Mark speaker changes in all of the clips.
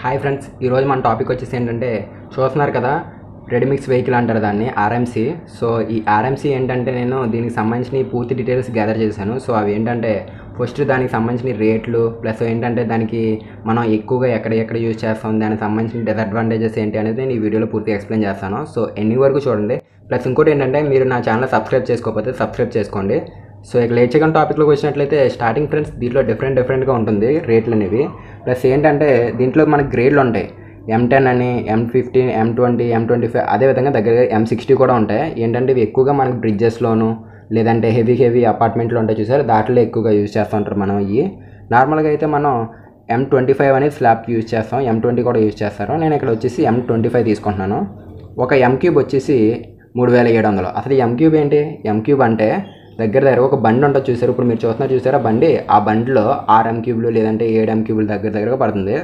Speaker 1: hi friends ఈరోజు మన topic వచ్చేసి ఏంటంటే చూస్తున్నారు కదా రెడీమిక్స్ వెహికల్ అంటారు దాన్ని ఆర్ఎంసీ సో ఈ ఆర్ఎంసీ ఏంటంటే నేను దీనికి సంబంధించిన పూర్తి డీటెయిల్స్ గ్యాదర్ చేశాను సో అవి ఏంటంటే ఫస్ట్ దానికి సంబంధించిన రేట్లు ప్లస్ ఏంటంటే దానికి మనం ఎక్కువగా ఎక్కడ ఎక్కడ యూజ్ చేస్తాం దానికి సంబంధించిన డిసడ్వాంటేజెస్ ఏంటి అనేది నేను ఈ వీడియోలో పూర్తిగా ఎక్స్ప్లెయిన్ చేస్తాను సో ఎన్ని వరకు చూడండి ప్లస్ ఇంకోటి ఏంటంటే మీరు నా ఛానల్ సబ్స్క్రైబ్ చేసుకోకపోతే సబ్స్క్రైబ్ చేసుకోండి సో ఇక లేట్ కానీ టాపిక్లోకి వచ్చినట్లయితే స్టార్టింగ్ ఫ్రెండ్స్ దీంట్లో డిఫరెంట్ డిఫరెంట్గా ఉంటుంది రేట్లు అనేవి ప్లస్ ఏంటంటే దీంట్లో మనకి గ్రేడ్లు ఉంటాయి ఎం టెన్ అని M fifteen M twenty M twenty five అదేవిధంగా దగ్గర ఎం సిక్స్టీ కూడా ఉంటాయి ఏంటంటే ఇవి ఎక్కువగా మనకి బ్రిడ్జెస్లోను లేదంటే హెవీ హెవీ అపార్ట్మెంట్లు ఉంటాయి చూసారు దాంట్లో ఎక్కువగా యూజ్ చేస్తూ ఉంటారు మనం ఇవి నార్మల్గా అయితే మనం ఎం ట్వంటీ ఫైవ్ అనేది స్లాబ్కి యూజ్ చేస్తాం ఎం ట్వంటీ కూడా యూజ్ చేస్తారు నేను ఇక్కడ వచ్చేసి ఎం ట్వంటీ ఫైవ్ తీసుకుంటున్నాను ఒక ఎం క్యూబ్ వచ్చేసి మూడు వేల ఏడు వందలు అసలు ఎం క్యూబ్ ఏంటి ఎం క్యూబ్ అంటే దగ్గర దగ్గర ఒక బండి ఉంటుంది చూసారు ఇప్పుడు మీరు చూస్తున్నారు చూసారా బండి ఆ బండిలో ఆరు ఎం క్యూబ్లు లేదంటే ఏడు ఎం క్యూబ్లు దగ్గర దగ్గరగా పడుతుంది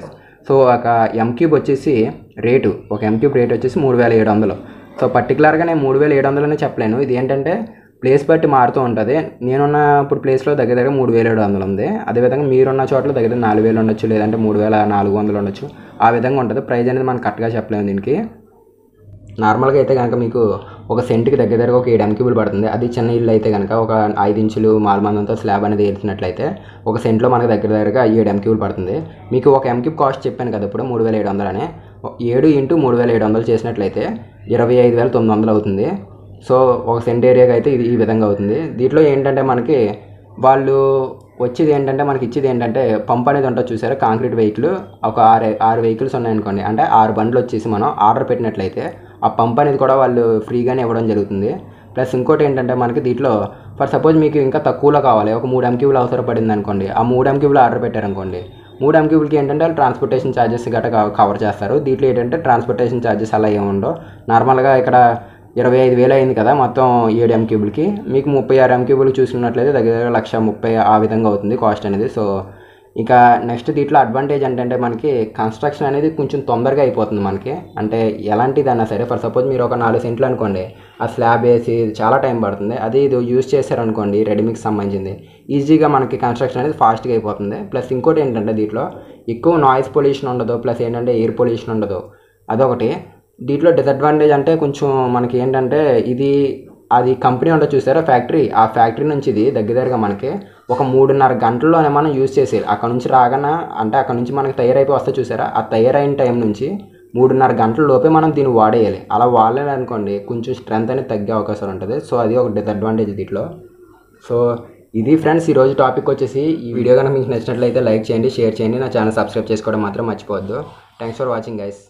Speaker 1: సో ఒక ఎం క్యూబ్ వచ్చేసి రేటు ఒక ఎం క్యూబ్ రేట్ వచ్చేసి మూడు వేల ఏడు వందలు సో పర్టికులర్గా నేను మూడు వేల ఏడు వందలనే చెప్పలేను ఇది ఏంటంటే ప్లేస్ బట్టి మారుతూ ఉంటుంది నేనున్న ఇప్పుడు ప్లేస్లో దగ్గర దగ్గర మూడు వేల ఏడు వందలు ఉంది అదేవిధంగా మీరున్న చోట్ల దగ్గర నాలుగు వేలు ఉండొచ్చు లేదంటే మూడు వేల నాలుగు వందలు ఉండొచ్చు ఆ విధంగా ఉంటుంది ప్రైజ్ అనేది మనం కరెక్ట్గా చెప్పలేము దీనికి నార్మల్గా అయితే కనుక మీకు ఒక సెంట్కి దగ్గర దగ్గర ఒక ఏడు ఎంక్యూబులు పడుతుంది అది చిన్న ఇల్లు అయితే కనుక ఒక ఐదు ఇంచులు మారుమందంతో స్లాబ్ అనేది వేసినట్లయితే ఒక సెంట్లో మనకు దగ్గర దగ్గరగా ఏడు ఎంక్యూబులు పడుతుంది మీకు ఒక ఎంక్యూబ్ కాస్ట్ చెప్పాను కదా ఇప్పుడు మూడు వేల ఏడు వందలనే ఏడు ఇంటూ మూడు వేల ఏడు వందలు చేసినట్లయితే ఇరవై ఐదు వేల తొమ్మిది వందలు అవుతుంది సో ఒక సెంట్ ఏరియాకి అయితే ఇది ఈ విధంగా అవుతుంది దీంట్లో ఏంటంటే మనకి వాళ్ళు వచ్చేది ఏంటంటే మనకి ఇచ్చేది ఏంటంటే పంప్ అనేది ఉంటుంది చూసారా కాంక్రీట్ వెహికల్ ఒక ఆరు ఆరు వెహికల్స్ ఉన్నాయనుకోండి అంటే ఆరు బండ్లు వచ్చేసి మనం ఆర్డర్ పెట్టినట్లయితే ఆ పంప్ అనేది కూడా వాళ్ళు ఫ్రీగానే ఇవ్వడం జరుగుతుంది ప్లస్ ఇంకోటి ఏంటంటే మనకి దీంట్లో ఫర్ సపోజ్ మీకు ఇంకా తక్కువలో కావాలి ఒక మూడు ఎంక్యూబ్లు అవసరపడింది అనుకోండి ఆ మూడు ఎంక్యూబ్లు ఆర్డర్ పెట్టారనుకోండి మూడు ఎంక్యూబులకి ఏంటంటే వాళ్ళు ట్రాన్స్పోర్టేషన్ ఛార్జెస్ గట్రా కవర్ చేస్తారు దీంట్లో ఏంటంటే ట్రాన్స్పోర్టేషన్ ఛార్జెస్ అలా ఏముండవు నార్మల్గా ఇక్కడ ఇరవై ఐదు వేలు అయింది కదా మొత్తం ఏడు ఎం మీకు ముప్పై ఆరు ఎం చూసుకున్నట్లయితే దగ్గర దగ్గర లక్ష ముప్పై ఆ విధంగా అవుతుంది కాస్ట్ అనేది సో ఇంకా నెక్స్ట్ దీంట్లో అడ్వాంటేజ్ ఏంటంటే మనకి కన్స్ట్రక్షన్ అనేది కొంచెం తొందరగా అయిపోతుంది మనకి అంటే ఎలాంటిదన్నా సరే ఫర్ సపోజ్ మీరు ఒక నాలుగు సెంట్లు అనుకోండి ఆ స్లాబ్ వేసి చాలా టైం పడుతుంది అది ఇది యూజ్ చేశారనుకోండి రెడీమేడ్కి సంబంధించింది ఈజీగా మనకి కన్స్ట్రక్షన్ అనేది ఫాస్ట్గా అయిపోతుంది ప్లస్ ఇంకోటి ఏంటంటే దీంట్లో ఎక్కువ నాయిస్ పొల్యూషన్ ఉండదు ప్లస్ ఏంటంటే ఎయిర్ పొల్యూషన్ ఉండదు అదొకటి దీంట్లో డిసడ్వాంటేజ్ అంటే కొంచెం మనకి ఏంటంటే ఇది అది కంపెనీ ఉంటే చూసారా ఫ్యాక్టరీ ఆ ఫ్యాక్టరీ నుంచి ఇది దగ్గర దగ్గరగా మనకి ఒక మూడున్నర గంటల్లోనే మనం యూజ్ చేసేది అక్కడ నుంచి రాగానే అంటే అక్కడ నుంచి మనకి తయారైపోయి వస్తే చూసారా ఆ తయారైన టైం నుంచి మూడున్నర గంటల లోపే మనం దీన్ని వాడేయాలి అలా వాడలేదు అనుకోండి కొంచెం స్ట్రెంత్ అనేది తగ్గే అవకాశాలు ఉంటుంది సో అది ఒక డిసడ్వాంటేజ్ దీంట్లో సో ఇది ఫ్రెండ్స్ ఈరోజు టాపిక్ వచ్చేసి ఈ వీడియో కనుక మీకు నచ్చినట్లయితే లైక్ చేయండి షేర్ చేయండి నా ఛానల్ సబ్స్క్రైబ్ చేసుకోవడం మాత్రం మర్చిపోవద్దు థ్యాంక్స్ ఫర్ వాచింగ్ గైస్